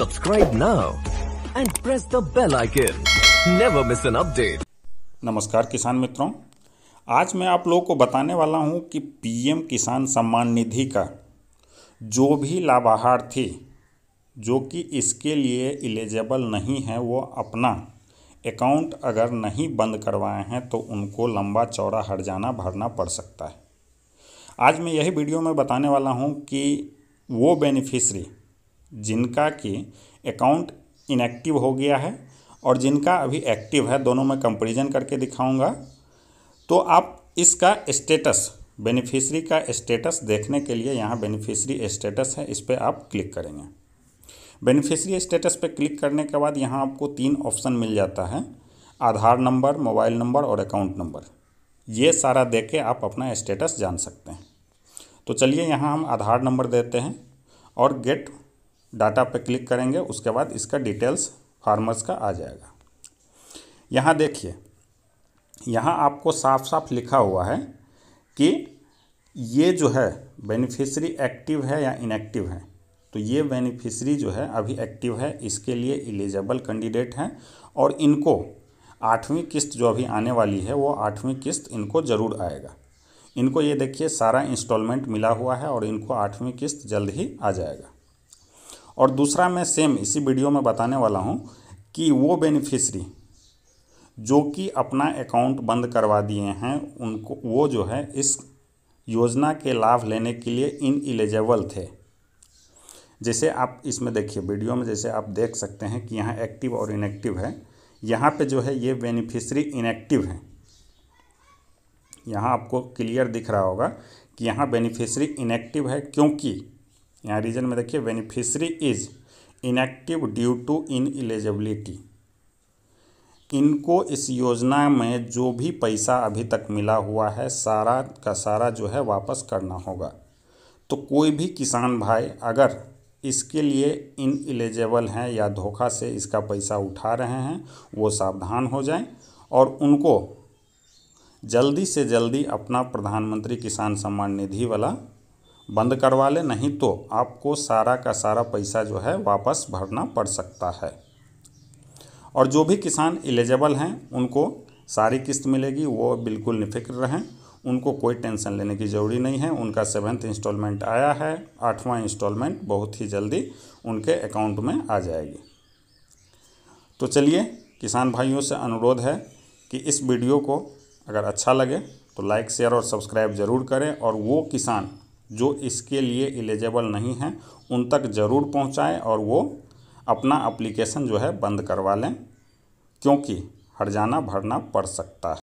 Subscribe now and press the bell icon. Never miss an update. नमस्कार किसान मित्रों आज मैं आप लोगों को बताने वाला हूं कि पीएम किसान सम्मान निधि का जो भी लाभार्थी जो कि इसके लिए एलिजिबल नहीं है वो अपना अकाउंट अगर नहीं बंद करवाए हैं तो उनको लंबा चौड़ा हरजाना भरना पड़ सकता है आज मैं यही वीडियो में बताने वाला हूं कि वो बेनिफिशरी जिनका कि अकाउंट इनएक्टिव हो गया है और जिनका अभी एक्टिव है दोनों में कंपेरिजन करके दिखाऊंगा तो आप इसका स्टेटस बेनिफिशरी का स्टेटस देखने के लिए यहाँ बेनिफिशरी स्टेटस है इस पर आप क्लिक करेंगे बेनिफिशरी स्टेटस पर क्लिक करने के बाद यहाँ आपको तीन ऑप्शन मिल जाता है आधार नंबर मोबाइल नंबर और अकाउंट नंबर ये सारा दे के आप अपना स्टेटस जान सकते हैं तो चलिए यहाँ हम आधार नंबर देते हैं और गेट डाटा पर क्लिक करेंगे उसके बाद इसका डिटेल्स फार्मर्स का आ जाएगा यहाँ देखिए यहाँ आपको साफ साफ लिखा हुआ है कि ये जो है बेनिफिशरी एक्टिव है या इनएक्टिव है तो ये बेनिफिशरी जो है अभी एक्टिव है इसके लिए एलिजिबल कैंडिडेट हैं और इनको आठवीं किस्त जो अभी आने वाली है वो आठवीं किस्त इनको ज़रूर आएगा इनको ये देखिए सारा इंस्टॉलमेंट मिला हुआ है और इनको आठवीं किस्त जल्द ही आ जाएगा और दूसरा मैं सेम इसी वीडियो में बताने वाला हूँ कि वो बेनिफिशरी जो कि अपना अकाउंट बंद करवा दिए हैं उनको वो जो है इस योजना के लाभ लेने के लिए इन एलिजिबल थे जैसे आप इसमें देखिए वीडियो में जैसे आप देख सकते हैं कि यहाँ एक्टिव और इनएक्टिव है यहाँ पे जो है ये बेनिफिशरी इनएक्टिव है यहाँ आपको क्लियर दिख रहा होगा कि यहाँ बेनिफिशरी इनएक्टिव है क्योंकि यहाँ रीजन में देखिए beneficiary is inactive due to ineligibility इनको इस योजना में जो भी पैसा अभी तक मिला हुआ है सारा का सारा जो है वापस करना होगा तो कोई भी किसान भाई अगर इसके लिए इन एलिजिबल हैं या धोखा से इसका पैसा उठा रहे हैं वो सावधान हो जाएं और उनको जल्दी से जल्दी अपना प्रधानमंत्री किसान सम्मान निधि वाला बंद करवा लें नहीं तो आपको सारा का सारा पैसा जो है वापस भरना पड़ सकता है और जो भी किसान एलिजिबल हैं उनको सारी किस्त मिलेगी वो बिल्कुल निफिक्र रहें उनको कोई टेंशन लेने की ज़रूरी नहीं है उनका सेवन्थ इंस्टॉलमेंट आया है आठवां इंस्टॉलमेंट बहुत ही जल्दी उनके अकाउंट में आ जाएगी तो चलिए किसान भाइयों से अनुरोध है कि इस वीडियो को अगर अच्छा लगे तो लाइक शेयर और सब्सक्राइब ज़रूर करें और वो किसान जो इसके लिए एलिजिबल नहीं हैं उन तक ज़रूर पहुंचाएं और वो अपना अप्लीकेशन जो है बंद करवा लें क्योंकि जाना भरना पड़ सकता है